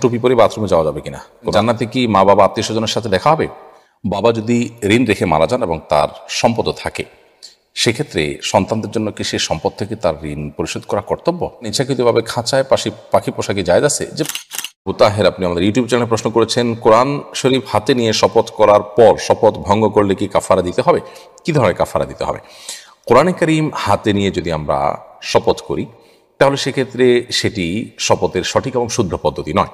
টুপি পরে বাথরুমে যাওয়া যাবে কিনা জান্নাতে কি মা বাবা আত্মীয় স্বজনের সাথে দেখা হবে বাবা যদি ঋণ রেখে মারা যান এবং তার সম্পদও থাকে সেক্ষেত্রে সন্তানদের জন্য কি সে সম্পদ থেকে তার ঋণ পরিশোধ করা কর্তব্য নিচ্ছাকৃতভাবে খাঁচায় পাশে পাখি পোশাকে যায় আছে যে তাহের আপনি আমাদের ইউটিউব চ্যানেলে প্রশ্ন করেছেন কোরআন শরীফ হাতে নিয়ে শপথ করার পর শপথ ভঙ্গ করলে কি কাফারা দিতে হবে কি ধরনের কাফারা দিতে হবে কোরআনে করিম হাতে নিয়ে যদি আমরা শপথ করি তাহলে সেক্ষেত্রে সেটি শপথের সঠিক এবং শুদ্ধ পদ্ধতি নয়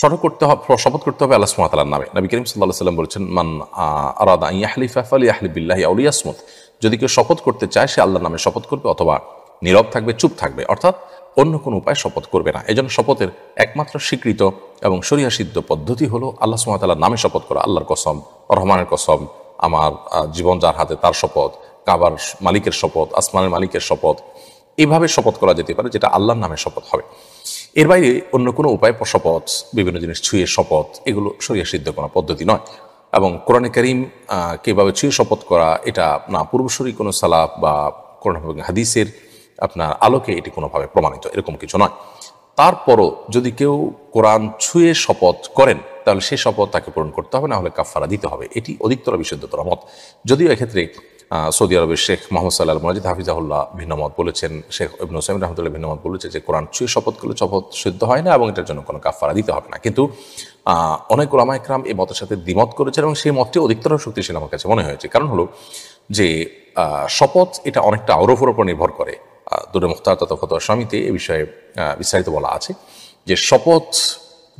শপথ করতে হবে শপথ করতে হবে আল্লাহ সুমাতালার নামে নবী করিম সাল্লাহ সাল্লাম বলছেন মান আরাদা ইয়াহলিফা আলি আহলিবিল্লাহ আউলি আসমত যদি কেউ শপথ করতে চায় সে আল্লাহর নামে শপথ করবে অথবা নীরব থাকবে চুপ থাকবে অর্থাৎ অন্য কোনো উপায় শপথ করবে না এজন্য শপথের একমাত্র স্বীকৃত এবং সরিয়া সিদ্ধ পদ্ধতি হলো আল্লাহ সুমাতালার নামে শপথ করা আল্লাহর কসম রহমানের কসম আমার জীবন যার হাতে তার শপথ কাবার মালিকের শপথ আসমানের মালিকের শপথ এভাবে শপথ করা যেতে পারে যেটা আল্লাহর নামে শপথ হবে এর বাইরে অন্য কোনো উপায় শপথ বিভিন্ন জিনিস ছুঁয়ে শপথ এগুলো সরিয়ে সিদ্ধ কোনো পদ্ধতি নয় এবং কোরআনে করিম কীভাবে ছুঁয়ে শপথ করা এটা না পূর্বসরী কোনো সালাপ বা কোরআন হাদিসের আপনার আলোকে এটি কোনোভাবে প্রমাণিত এরকম কিছু নয় তারপরও যদি কেউ কোরআন ছুঁয়ে শপথ করেন তাহলে সেই শপথ তাকে পূরণ করতে হবে না হলে কাফারা দিতে হবে এটি অধিকতর বিশুদ্ধতর মত যদিও এক্ষেত্রে সৌদি আরবের শেখ মোহাম্মদ সাল্লাহ মজিদ হাফিজাহুল্লাহ ভিন্নমত বলেছেন শেখ ইবন সাইম রহমতুল্লাহ ভিন্নমত বলেছে যে কোরআন ছুঁয়ে শপথ করলে শপথ সিদ্ধ হয় না এবং এটার জন্য কোনো কাফারা দিতে হবে না কিন্তু অনেক ওলামা একরাম এই মতের সাথে দ্বিমত করেছেন এবং সেই মতটি অধিকতর শক্তিশীল আমার কাছে মনে হয়েছে কারণ হলো যে শপথ এটা অনেকটা আরোপর উপর নির্ভর করে দুটো মুখতার তথা ফতোয়া স্বামীতে এ বিষয়ে বিস্তারিত বলা আছে যে শপথ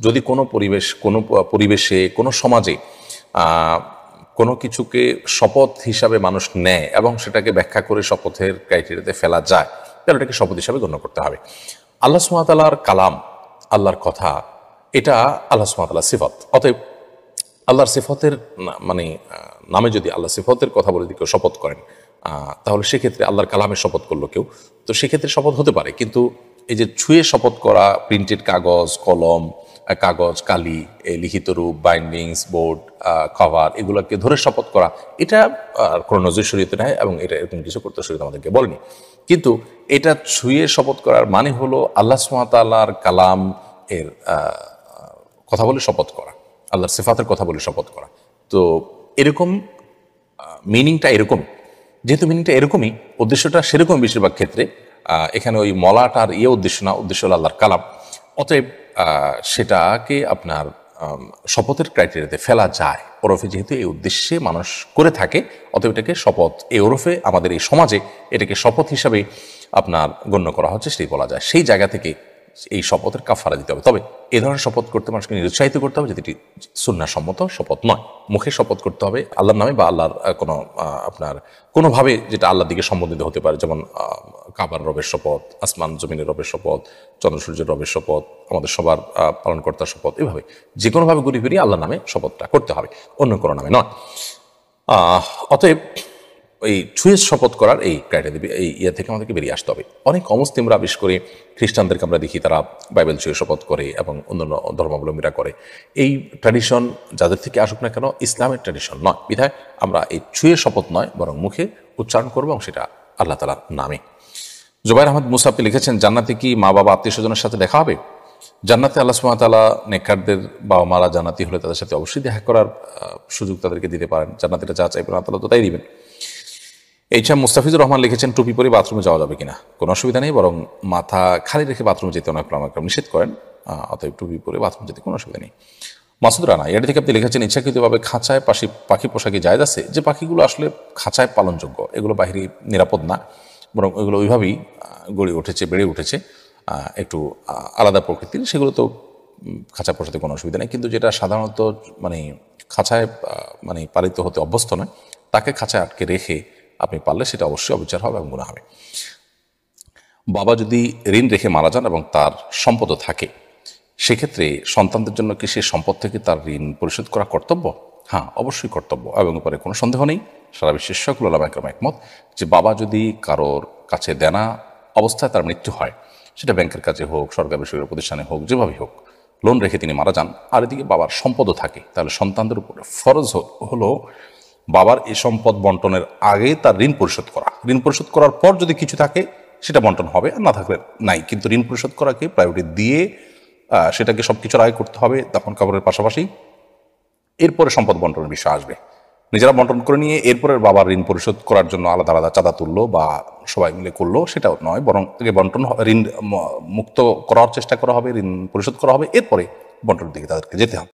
যদি কোনো পরিবেশ কোনো পরিবেশে কোনো সমাজে কোনো কিছুকে শপথ হিসাবে মানুষ নেয় এবং সেটাকে ব্যাখ্যা করে শপথের ক্রাইটেরিয়াতে ফেলা যায় তাহলে এটাকে শপথ হিসাবে গণ্য করতে হবে আল্লাহ সুমাতালার কালাম আল্লাহর কথা এটা আল্লাহ সুমাতালার সিফত অতএব আল্লাহর সিফতের মানে নামে যদি আল্লাহ সিফতের কথা বলে কেউ শপথ করেন তাহলে সেক্ষেত্রে আল্লাহর কালামের শপথ করলো কেউ তো সেক্ষেত্রে শপথ হতে পারে কিন্তু এই যে ছুঁয়ে শপথ করা প্রিন্টেড কাগজ কলম কাগজ কালি লিখিত রূপ বাইন্ডিংস বোর্ড কভার এগুলোকে ধরে শপথ করা এটা কোনো নজর শরীয়তে নেয় এবং এটা এরকম কিছু করতে শরীয়ত আমাদেরকে বলেনি কিন্তু এটা ছুঁয়ে শপথ করার মানে হলো আল্লাহ সুমাতাল্লাহর কালাম এর কথা বলে শপথ করা আল্লাহর সেফাতের কথা বলে শপথ করা তো এরকম মিনিংটা এরকম যেহেতু মিনিংটা এরকমই উদ্দেশ্যটা সেরকম বেশিরভাগ ক্ষেত্রে এখানে ওই মলাটার ইয়ে উদ্দেশ্য না উদ্দেশ্য আল্লাহর কালাম অতএব সেটাকে আপনার শপথের ক্রাইটেরিয়াতে ফেলা যায় ওরফে যেহেতু এই উদ্দেশ্যে মানুষ করে থাকে অতএব এটাকে শপথ এই ওরফে আমাদের এই সমাজে এটাকে শপথ হিসাবে আপনার গণ্য করা হচ্ছে সেটি বলা যায় সেই জায়গা থেকে এই শপথের কাফারা দিতে হবে তবে এ ধরনের শপথ করতে মানুষকে নিরুৎসাহিত করতে হবে যেটি সম্মত শপথ নয় মুখে শপথ করতে হবে আল্লাহর নামে বা আল্লাহর কোনো আপনার কোনোভাবে যেটা আল্লাহর দিকে সম্বন্ধিত হতে পারে যেমন কাবার রবের শপথ আসমান জমিনের রবের শপথ চন্দ্রসূর্যের রবের শপথ আমাদের সবার পালনকর্তার শপথ এভাবে যে কোনোভাবে ঘুরি ফিরিয়ে আল্লাহর নামে শপথটা করতে হবে অন্য কোনো নামে নয় অতএব এই ছুঁয়ে শপথ করার এই ক্রাইটেরিয়া এই ইয়ে থেকে আমাদেরকে বেরিয়ে আসতে হবে অনেক অমুসলিমরা বিশেষ করে খ্রিস্টানদেরকে আমরা দেখি তারা বাইবেল ছুঁয়ে শপথ করে এবং অন্যান্য ধর্মাবলম্বীরা করে এই ট্র্যাডিশন যাদের থেকে আসুক না কেন ইসলামের ট্র্যাডিশন নয় বিধায় আমরা এই ছুঁয়ে শপথ নয় বরং মুখে উচ্চারণ করবো এবং সেটা আল্লাহ তালার নামে জুবাইর আহমদ মুসাফি লিখেছেন জান্নাতে কি মা বাবা আত্মীয় স্বজনের সাথে দেখা হবে জান্নাতে আল্লাহ সুমাতালা নেকারদের বাবা মারা জান্নাতি হলে তাদের সাথে অবশ্যই দেখা করার সুযোগ তাদেরকে দিতে পারেন জান্নাতিরা যা চাইবেন আল্লাহ তো তাই দিবেন এইচা মুস্তাফিজুর রহমান লিখেছেন টুপি পরে বাথরুমে যাওয়া যাবে কিনা কোনো অসুবিধা নেই বরং মাথা খালি রেখে বাথরুমে যেতে অনেক আমাকে নিষেধ করেন অতএব টুপি পরে বাথরুম যেতে কোনো অসুবিধা নেই মাসুদ রানা এটা থেকে আপনি লিখেছেন ইচ্ছাকৃতভাবে খাঁচায় পাশে পাখি পোশাকে যায় আছে যে পাখিগুলো আসলে খাঁচায় পালনযোগ্য এগুলো বাহিরে নিরাপদ না বরং এগুলো ওইভাবেই গড়ে উঠেছে বেড়ে উঠেছে একটু আলাদা প্রকৃতির সেগুলো তো খাঁচা পোষাতে কোনো অসুবিধা নেই কিন্তু যেটা সাধারণত মানে খাঁচায় মানে পালিত হতে অভ্যস্ত নয় তাকে খাঁচায় আটকে রেখে আপনি পারলে সেটা অবশ্যই অবিচার হবে এবং গুণা হবে বাবা যদি ঋণ রেখে মারা যান এবং তার সম্পদ থাকে সেক্ষেত্রে সন্তানদের জন্য কি সে সম্পদ থেকে তার ঋণ পরিশোধ করা কর্তব্য হ্যাঁ অবশ্যই কর্তব্য এবং উপরে কোনো সন্দেহ নেই সারা বিশ্বের সকল আলামাইক্রম একমত যে বাবা যদি কারোর কাছে দেনা অবস্থায় তার মৃত্যু হয় সেটা ব্যাংকের কাছে হোক সরকার বেসরকারি প্রতিষ্ঠানে হোক যেভাবেই হোক লোন রেখে তিনি মারা যান আর এদিকে বাবার সম্পদও থাকে তাহলে সন্তানদের উপরে ফরজ হলো বাবার এই সম্পদ বন্টনের আগে তার ঋণ পরিশোধ করা ঋণ পরিশোধ করার পর যদি কিছু থাকে সেটা বন্টন হবে আর না থাকলে নাই কিন্তু ঋণ পরিশোধ করাকে প্রায়োরিটি দিয়ে সেটাকে সব কিছুর আগে করতে হবে তখন কাপড়ের পাশাপাশি এরপরে সম্পদ বন্টনের বিষয় আসবে নিজেরা বন্টন করে নিয়ে এরপরের বাবার ঋণ পরিশোধ করার জন্য আলাদা আলাদা চাঁদা তুললো বা সবাই মিলে করলো সেটাও নয় বরং আগে বন্টন ঋণ মুক্ত করার চেষ্টা করা হবে ঋণ পরিশোধ করা হবে এরপরে বন্টনের দিকে তাদেরকে যেতে হবে